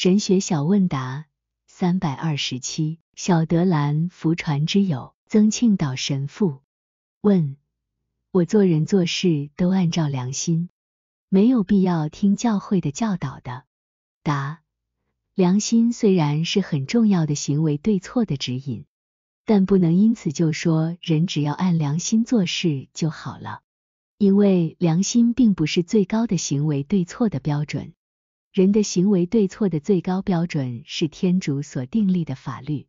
神学小问答三百二十七：小德兰福传之友曾庆岛神父问：我做人做事都按照良心，没有必要听教会的教导的。答：良心虽然是很重要的行为对错的指引，但不能因此就说人只要按良心做事就好了，因为良心并不是最高的行为对错的标准。人的行为对错的最高标准是天主所订立的法律，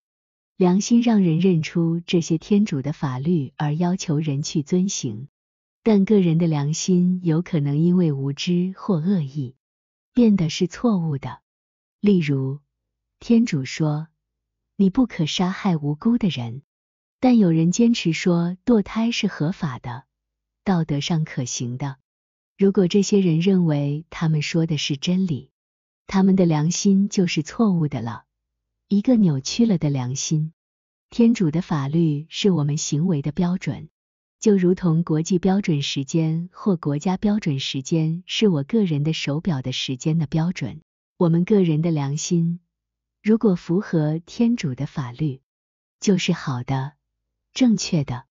良心让人认出这些天主的法律而要求人去遵行，但个人的良心有可能因为无知或恶意变得是错误的。例如，天主说你不可杀害无辜的人，但有人坚持说堕胎是合法的、道德上可行的。如果这些人认为他们说的是真理，他们的良心就是错误的了，一个扭曲了的良心。天主的法律是我们行为的标准，就如同国际标准时间或国家标准时间是我个人的手表的时间的标准。我们个人的良心如果符合天主的法律，就是好的、正确的，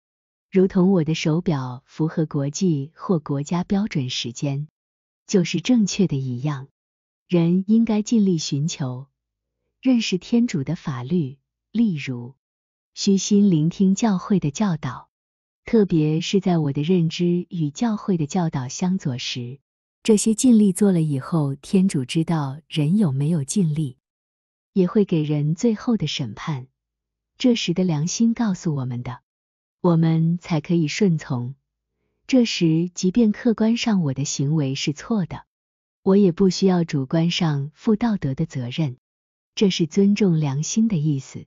如同我的手表符合国际或国家标准时间，就是正确的一样。人应该尽力寻求认识天主的法律，例如虚心聆听教会的教导，特别是在我的认知与教会的教导相左时，这些尽力做了以后，天主知道人有没有尽力，也会给人最后的审判。这时的良心告诉我们的，我们才可以顺从。这时，即便客观上我的行为是错的。我也不需要主观上负道德的责任，这是尊重良心的意思。